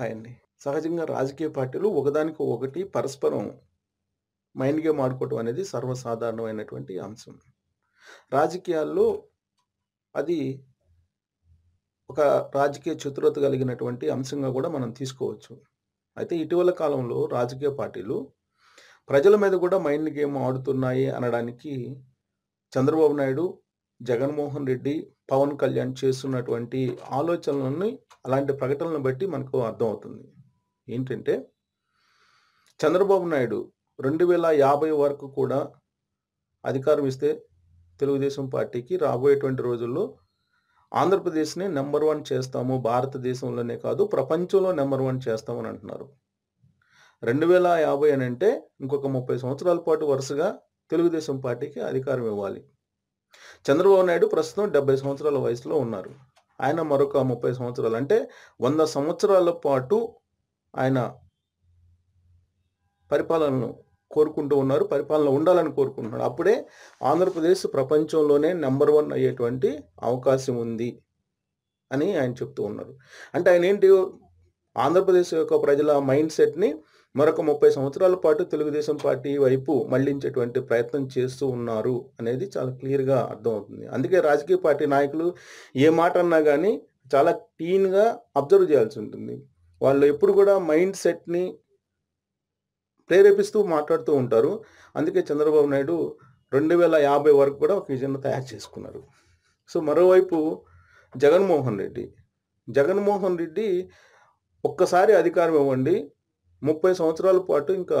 hi అండి సహజంగా రాజకీయ పార్టీలు ఒకదానికి ఒకటి పరస్పరం మైండ్ గేమ్ ఆడుకోవటం అనేది సర్వసాధారణమైనటువంటి అంశం రాజకీయాల్లో అది ఒక రాజకీయ చతురత కలిగినటువంటి అంశంగా కూడా మనం తీసుకోవచ్చు అయితే ఇటీవల కాలంలో రాజకీయ పార్టీలు ప్రజల మీద కూడా మైండ్ గేమ్ ఆడుతున్నాయి అనడానికి చంద్రబాబు నాయుడు జగన్మోహన్ రెడ్డి పవన్ కళ్యాణ్ చేస్తున్నటువంటి ఆలోచనలని అలాంటి ప్రకటనలను బట్టి మనకు అర్థమవుతుంది ఏంటంటే చంద్రబాబు నాయుడు రెండు వేల యాభై వరకు కూడా అధికారం ఇస్తే తెలుగుదేశం పార్టీకి రాబోయేటువంటి రోజుల్లో ఆంధ్రప్రదేశ్ని నెంబర్ వన్ చేస్తాము భారతదేశంలోనే కాదు ప్రపంచంలో నెంబర్ వన్ చేస్తామని అంటున్నారు రెండు వేల యాభై అని అంటే ఇంకొక ముప్పై సంవత్సరాల పాటు వరుసగా తెలుగుదేశం పార్టీకి అధికారం ఇవ్వాలి చంద్రబాబు నాయుడు ప్రస్తుతం డెబ్బై సంవత్సరాల వయసులో ఉన్నారు ఆయన మరొక ముప్పై సంవత్సరాలు అంటే వంద సంవత్సరాల పాటు ఆయన పరిపాలనను కోరుకుంటూ ఉన్నారు పరిపాలన ఉండాలని కోరుకుంటున్నారు అప్పుడే ఆంధ్రప్రదేశ్ ప్రపంచంలోనే నెంబర్ వన్ అయ్యేటువంటి అవకాశం ఉంది అని ఆయన చెప్తూ ఉన్నారు అంటే ఆయన ఏంటి ఆంధ్రప్రదేశ్ యొక్క ప్రజల మైండ్ సెట్ని మరొక ముప్పై సంవత్సరాల పాటు తెలుగుదేశం పార్టీ వైపు మళ్లించేటువంటి ప్రయత్నం చేస్తూ ఉన్నారు అనేది చాలా క్లియర్గా అర్థమవుతుంది అందుకే రాజకీయ పార్టీ నాయకులు ఏ మాట అన్నా కానీ చాలా క్లీన్గా అబ్జర్వ్ చేయాల్సి ఉంటుంది వాళ్ళు ఎప్పుడు కూడా మైండ్ సెట్ని ప్రేరేపిస్తూ మాట్లాడుతూ ఉంటారు అందుకే చంద్రబాబు నాయుడు రెండు వేల యాభై వరకు కూడా ఒక విజన్ తయారు చేసుకున్నారు సో మరోవైపు జగన్మోహన్ రెడ్డి జగన్మోహన్ రెడ్డి ఒక్కసారి అధికారం ఇవ్వండి ముప్పై సంవత్సరాల పాటు ఇంకా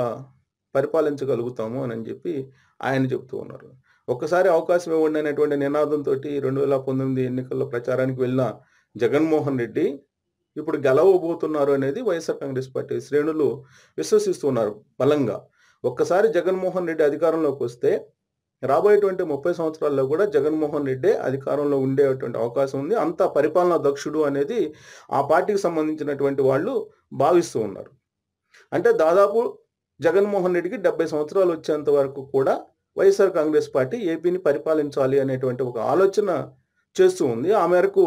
పరిపాలించగలుగుతాము అని చెప్పి ఆయన చెప్తూ ఉన్నారు ఒక్కసారి అవకాశం ఇవ్వండి అనేటువంటి నినాదంతో రెండు వేల పంతొమ్మిది ఎన్నికల్లో ప్రచారానికి వెళ్ళిన జగన్మోహన్ రెడ్డి ఇప్పుడు గెలవబోతున్నారు అనేది వైఎస్ఆర్ కాంగ్రెస్ పార్టీ శ్రేణులు విశ్వసిస్తున్నారు బలంగా ఒక్కసారి జగన్మోహన్ రెడ్డి అధికారంలోకి వస్తే రాబోయేటువంటి ముప్పై సంవత్సరాల్లో కూడా జగన్మోహన్ రెడ్డి అధికారంలో ఉండేటువంటి అవకాశం ఉంది అంత పరిపాలనా దక్షుడు అనేది ఆ పార్టీకి సంబంధించినటువంటి వాళ్ళు భావిస్తూ ఉన్నారు అంటే దాదాపు జగన్మోహన్ రెడ్డికి డెబ్బై సంవత్సరాలు వచ్చేంత వరకు కూడా వైఎస్ఆర్ కాంగ్రెస్ పార్టీ ఏపీని పరిపాలించాలి అనేటువంటి ఒక ఆలోచన చేస్తూ ఉంది ఆ మేరకు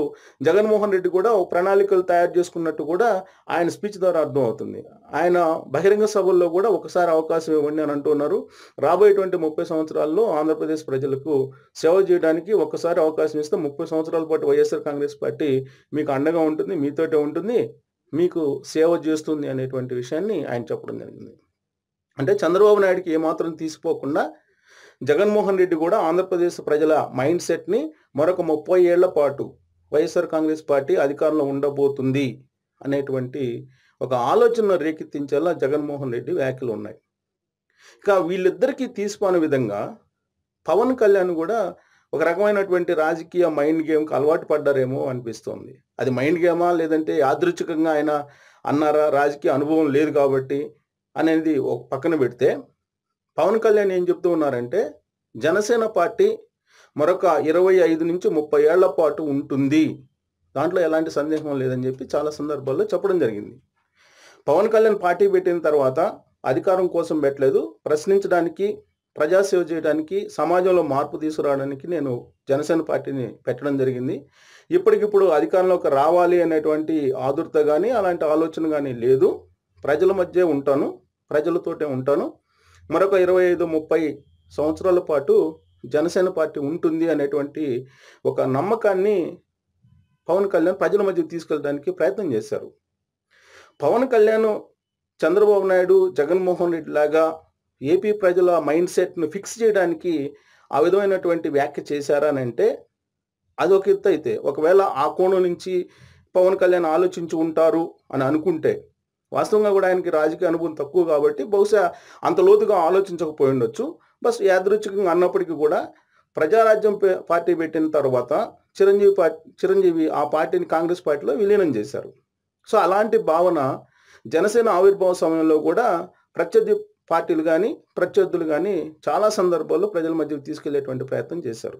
జగన్మోహన్ రెడ్డి కూడా ఓ ప్రణాళికలు తయారు చేసుకున్నట్టు కూడా ఆయన స్పీచ్ ద్వారా అర్థమవుతుంది ఆయన బహిరంగ సభల్లో కూడా ఒకసారి అవకాశం ఇవ్వండి అని అంటున్నారు రాబోయేటువంటి ముప్పై సంవత్సరాల్లో ఆంధ్రప్రదేశ్ ప్రజలకు సేవ చేయడానికి ఒకసారి అవకాశం ఇస్తే ముప్పై సంవత్సరాల పాటు వైఎస్ఆర్ కాంగ్రెస్ పార్టీ మీకు అండగా ఉంటుంది మీతోటే ఉంటుంది మీకు సేవ చేస్తుంది అనేటువంటి విషయాన్ని ఆయన చెప్పడం జరిగింది అంటే చంద్రబాబు నాయుడుకి ఏమాత్రం తీసిపోకుండా జగన్మోహన్ రెడ్డి కూడా ఆంధ్రప్రదేశ్ ప్రజల మైండ్ సెట్ని మరొక ముప్పై ఏళ్ల పాటు వైఎస్ఆర్ కాంగ్రెస్ పార్టీ అధికారంలో ఉండబోతుంది అనేటువంటి ఒక ఆలోచన రేకెత్తించేలా జగన్మోహన్ రెడ్డి వ్యాఖ్యలు ఉన్నాయి ఇక వీళ్ళిద్దరికీ తీసుకోని విధంగా పవన్ కళ్యాణ్ కూడా ఒక రకమైనటువంటి రాజకీయ మైండ్ గేమ్కి అలవాటు పడ్డారేమో అనిపిస్తోంది అది మైండ్ గేమా లేదంటే యాదృచ్ఛికంగా ఆయన అన్నారా రాజకీయ అనుభవం లేదు కాబట్టి అనేది ఒక పక్కన పెడితే పవన్ కళ్యాణ్ ఏం చెప్తూ ఉన్నారంటే జనసేన పార్టీ మరొక ఇరవై ఐదు నుంచి ముప్పై ఏళ్ల పాటు ఉంటుంది దాంట్లో ఎలాంటి సందేహం లేదని చెప్పి చాలా సందర్భాల్లో చెప్పడం జరిగింది పవన్ కళ్యాణ్ పార్టీ పెట్టిన తర్వాత అధికారం కోసం పెట్టలేదు ప్రశ్నించడానికి ప్రజాసేవ చేయడానికి సమాజంలో మార్పు తీసుకురావడానికి నేను జనసేన పార్టీని పెట్టడం జరిగింది ఇప్పటికిప్పుడు అధికారంలోకి రావాలి అనేటువంటి ఆదుర్త కానీ అలాంటి ఆలోచన కానీ లేదు ప్రజల మధ్య ఉంటాను ప్రజలతోటే ఉంటాను మరొక ఇరవై ఐదు ముప్పై సంవత్సరాల పాటు జనసేన పార్టీ ఉంటుంది అనేటువంటి ఒక నమ్మకాన్ని పవన్ కళ్యాణ్ ప్రజల మధ్య తీసుకెళ్ళడానికి ప్రయత్నం చేశారు పవన్ కళ్యాణ్ చంద్రబాబు నాయుడు జగన్మోహన్ రెడ్డి లాగా ఏపీ ప్రజల మైండ్ సెట్ను ఫిక్స్ చేయడానికి ఆ విధమైనటువంటి వ్యాఖ్య చేశారనంటే అదొక ఎత్తు అయితే ఒకవేళ ఆ కోణం నుంచి పవన్ కళ్యాణ్ ఆలోచించి ఉంటారు అని అనుకుంటే వాస్తవంగా కూడా ఆయనకి రాజకీయ అనుభవం తక్కువ కాబట్టి బహుశా అంత లోతుగా ఆలోచించకపోయి ఉండొచ్చు బస్ యాదృచ్ఛికంగా అన్నప్పటికీ కూడా ప్రజారాజ్యం పార్టీ పెట్టిన తర్వాత చిరంజీవి పార్టీ చిరంజీవి ఆ పార్టీని కాంగ్రెస్ పార్టీలో విలీనం చేశారు సో అలాంటి భావన జనసేన ఆవిర్భావ సమయంలో కూడా ప్రత్యర్థి పార్టీలు కానీ ప్రత్యర్థులు కానీ చాలా సందర్భాల్లో ప్రజల మధ్యకు తీసుకెళ్లేటువంటి ప్రయత్నం చేశారు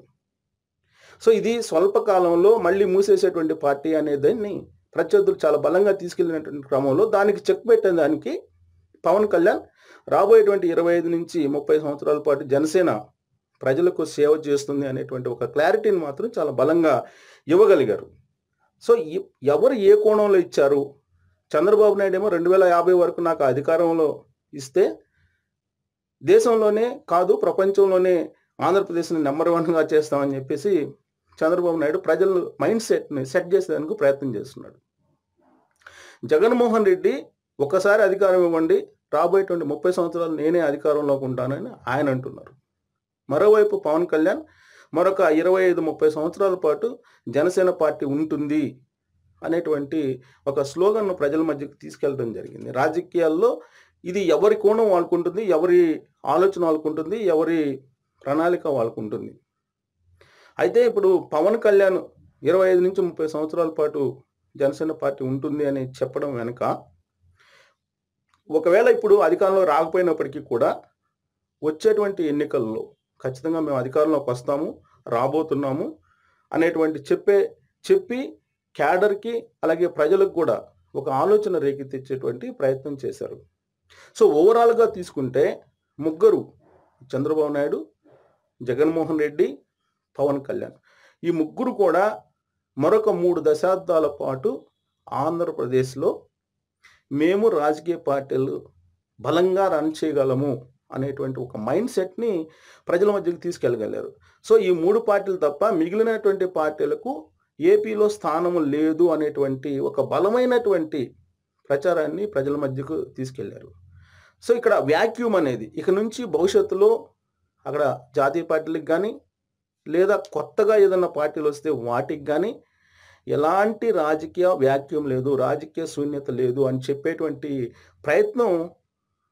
సో ఇది స్వల్పకాలంలో మళ్ళీ మూసేసేటువంటి పార్టీ అనే దాన్ని ప్రత్యర్థులు చాలా బలంగా తీసుకెళ్లినటువంటి క్రమంలో దానికి చెక్ పెట్టేదానికి పవన్ కళ్యాణ్ రాబోయేటువంటి ఇరవై ఐదు నుంచి ముప్పై సంవత్సరాల పాటు జనసేన ప్రజలకు సేవ చేస్తుంది అనేటువంటి ఒక క్లారిటీని మాత్రం చాలా బలంగా ఇవ్వగలిగారు సో ఎవరు ఏ కోణంలో ఇచ్చారు చంద్రబాబు నాయుడు ఏమో రెండు వేల యాభై వరకు నాకు అధికారంలో ఇస్తే దేశంలోనే కాదు ప్రపంచంలోనే ఆంధ్రప్రదేశ్ని నెంబర్ వన్గా చేస్తామని చెప్పేసి చంద్రబాబు నాయుడు ప్రజల మైండ్ సెట్ని సెట్ చేసేదానికి ప్రయత్నం చేస్తున్నాడు జగన్మోహన్ రెడ్డి ఒకసారి అధికారం ఇవ్వండి రాబోయేటువంటి ముప్పై సంవత్సరాలు నేనే అధికారంలోకి ఉంటానని ఆయన అంటున్నారు మరోవైపు పవన్ కళ్యాణ్ మరొక ఇరవై ఐదు ముప్పై సంవత్సరాల పాటు జనసేన పార్టీ ఉంటుంది అనేటువంటి ఒక స్లోగన్ను ప్రజల మధ్యకు తీసుకెళ్ళడం జరిగింది రాజకీయాల్లో ఇది ఎవరి కోణం ఉంటుంది ఎవరి ఆలోచన వాళ్ళకుంటుంది ఎవరి ప్రణాళిక ఉంటుంది అయితే ఇప్పుడు పవన్ కళ్యాణ్ ఇరవై ఐదు నుంచి ముప్పై సంవత్సరాల పాటు జనసేన పార్టీ ఉంటుంది అని చెప్పడం వెనుక ఒకవేళ ఇప్పుడు అధికారంలో రాకపోయినప్పటికీ కూడా వచ్చేటువంటి ఎన్నికల్లో ఖచ్చితంగా మేము అధికారంలోకి వస్తాము రాబోతున్నాము అనేటువంటి చెప్పే చెప్పి క్యాడర్కి అలాగే ప్రజలకు కూడా ఒక ఆలోచన రేకెత్తిచ్చేటువంటి ప్రయత్నం చేశారు సో ఓవరాల్గా తీసుకుంటే ముగ్గురు చంద్రబాబు నాయుడు జగన్మోహన్ రెడ్డి పవన్ కళ్యాణ్ ఈ ముగ్గురు కూడా మరొక మూడు దశాబ్దాల పాటు ఆంధ్రప్రదేశ్లో మేము రాజకీయ పార్టీలు బలంగా రన్ చేయగలము అనేటువంటి ఒక మైండ్ సెట్ని ప్రజల మధ్యకి తీసుకెళ్ళగలిగారు సో ఈ మూడు పార్టీలు తప్ప మిగిలినటువంటి పార్టీలకు ఏపీలో స్థానము లేదు అనేటువంటి ఒక బలమైనటువంటి ప్రచారాన్ని ప్రజల మధ్యకు తీసుకెళ్లారు సో ఇక్కడ వ్యాక్యూమ్ అనేది ఇక నుంచి భవిష్యత్తులో అక్కడ జాతీయ పార్టీలకు కానీ లేదా కొత్తగా ఏదైనా పార్టీలు వస్తే వాటికి కానీ ఎలాంటి రాజకీయ వ్యాక్యూమ్ లేదు రాజకీయ శూన్యత లేదు అని చెప్పేటువంటి ప్రయత్నం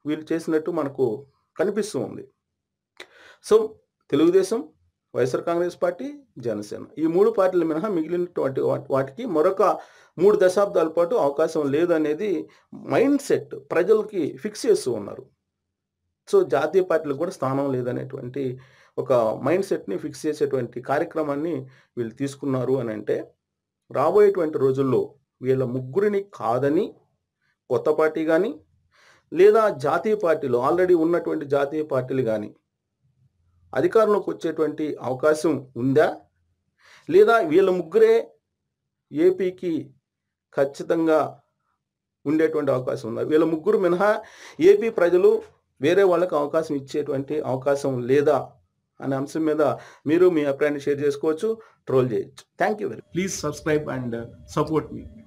వీళ్ళు చేసినట్టు మనకు కనిపిస్తూ ఉంది so Telugu Desam YSR Congress party Janasena ఈ మూడు పార్టీలు మినహా మిగిలినటువంటి వాటికి మరొక మూడు దశాబ్దాల పాటు అవకాశం లేదనేది మైండ్ సెట్ ప్రజలకి ఫిక్స్ చేస్తూ ఉన్నారు సో జాతీయ పార్టీలకు కూడా స్థానం లేదనేటువంటి ఒక మైండ్ సెట్ని ఫిక్స్ చేసేటువంటి కార్యక్రమాన్ని వీళ్ళు తీసుకున్నారు అని అంటే రాబోయేటువంటి రోజుల్లో వీళ్ళ ముగ్గురిని కాదని కొత్త పార్టీ కానీ లేదా జాతీయ పార్టీలు ఆల్రెడీ ఉన్నటువంటి జాతీయ పార్టీలు కానీ అధికారంలోకి వచ్చేటువంటి అవకాశం ఉందా లేదా వీళ్ళ ముగ్గురే ఏపీకి ఖచ్చితంగా ఉండేటువంటి అవకాశం ఉందా వీళ్ళ ముగ్గురు మినహా ఏపీ ప్రజలు వేరే వాళ్ళకి అవకాశం ఇచ్చేటువంటి అవకాశం లేదా అనే అంశం మీద మీరు మీ అభిప్రాయాన్ని షేర్ చేసుకోవచ్చు ట్రోల్ చేయొచ్చు thank you very please subscribe and support me